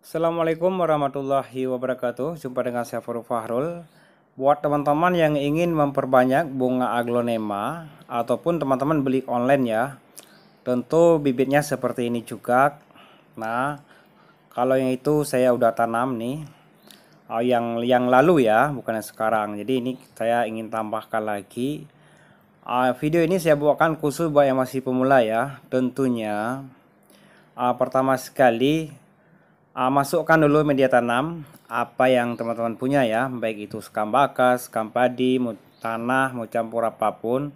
Assalamualaikum warahmatullahi wabarakatuh. Jumpa dengan saya Farouk Fahrul. Buat teman-teman yang ingin memperbanyak bunga aglonema ataupun teman-teman beli online ya. Tentu bibitnya seperti ini juga. Nah, kalau yang itu saya udah tanam nih. Eh, yang yang lalu ya, bukan yang sekarang. Jadi ini saya ingin tambahkan lagi. Eh, video ini saya buatkan khusus buat yang masih pemula ya. Tentunya uh, pertama sekali uh, masukkan dulu media tanam apa yang teman-teman punya ya baik itu sekam bakas sekam padi mau tanah mau campur apapun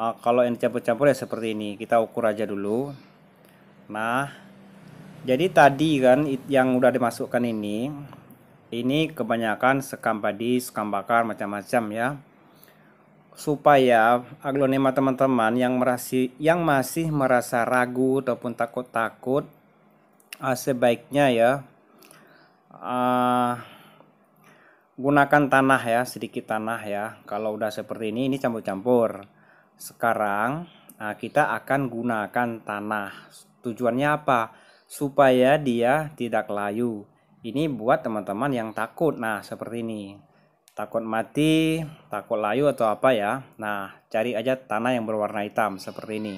uh, kalau yang campur-campur ya seperti ini kita ukur aja dulu nah jadi tadi kan yang udah dimasukkan ini ini kebanyakan sekam padi, sekam bakar, macam-macam ya. Supaya aglonema teman-teman yang yang masih merasa ragu ataupun takut-takut uh, sebaiknya ya uh, gunakan tanah ya sedikit tanah ya kalau udah seperti ini ini campur-campur sekarang uh, kita akan gunakan tanah tujuannya apa supaya dia tidak layu ini buat teman-teman yang takut nah seperti ini takut mati takut layu atau apa ya nah cari aja tanah yang berwarna hitam seperti ini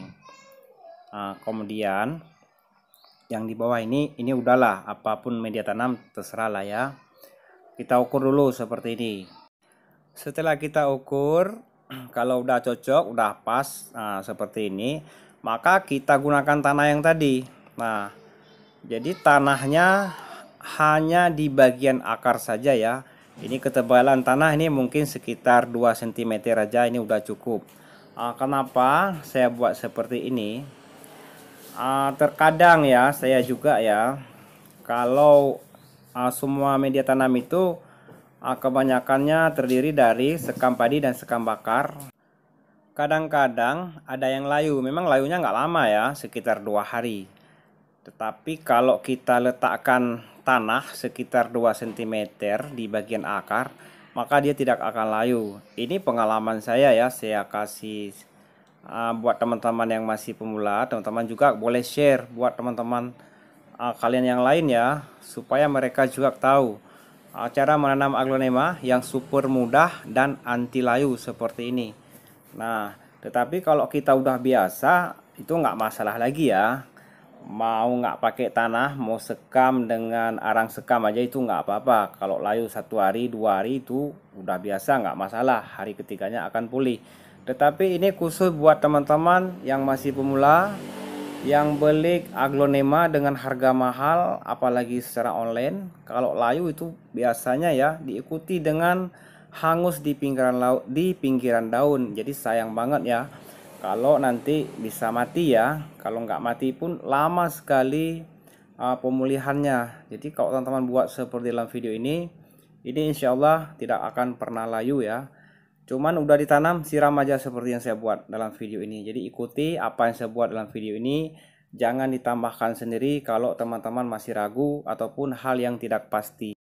nah, kemudian yang di bawah ini ini udahlah apapun media tanam terserah lah ya kita ukur dulu seperti ini setelah kita ukur kalau udah cocok udah pas nah, seperti ini maka kita gunakan tanah yang tadi nah jadi tanahnya hanya di bagian akar saja ya ini ketebalan tanah ini mungkin sekitar 2 cm aja ini udah cukup nah, kenapa saya buat seperti ini uh, terkadang ya saya juga ya kalau uh, semua media tanam itu uh, kebanyakannya terdiri dari sekam padi dan sekam bakar kadang-kadang ada yang layu memang layunya nggak lama ya sekitar dua hari tetapi kalau kita letakkan tanah sekitar 2 cm di bagian akar maka dia tidak akan layu ini pengalaman saya ya saya kasih uh, buat teman-teman yang masih pemula, teman-teman juga boleh share buat teman-teman uh, kalian yang lain ya, supaya mereka juga tahu uh, cara menanam aglonema yang super mudah dan anti layu seperti ini. Nah, tetapi kalau kita udah biasa, itu nggak masalah lagi ya. Mau nggak pakai tanah, mau sekam dengan arang sekam aja itu nggak apa-apa. Kalau layu satu hari, dua hari itu udah biasa nggak masalah. Hari ketiganya akan pulih. Tetapi ini khusus buat teman-teman yang masih pemula yang beli aglonema dengan harga mahal apalagi secara online. Kalau layu itu biasanya ya diikuti dengan hangus di pinggiran laut di pinggiran daun. Jadi sayang banget ya. Kalau nanti bisa mati ya. Kalau nggak mati pun lama sekali uh, pemulihannya. Jadi kalau teman-teman buat seperti dalam video ini, ini insyaallah tidak akan pernah layu ya cuman udah ditanam siram aja seperti yang saya buat dalam video ini jadi ikuti apa yang saya buat dalam video ini jangan ditambahkan sendiri kalau teman-teman masih ragu ataupun hal yang tidak pasti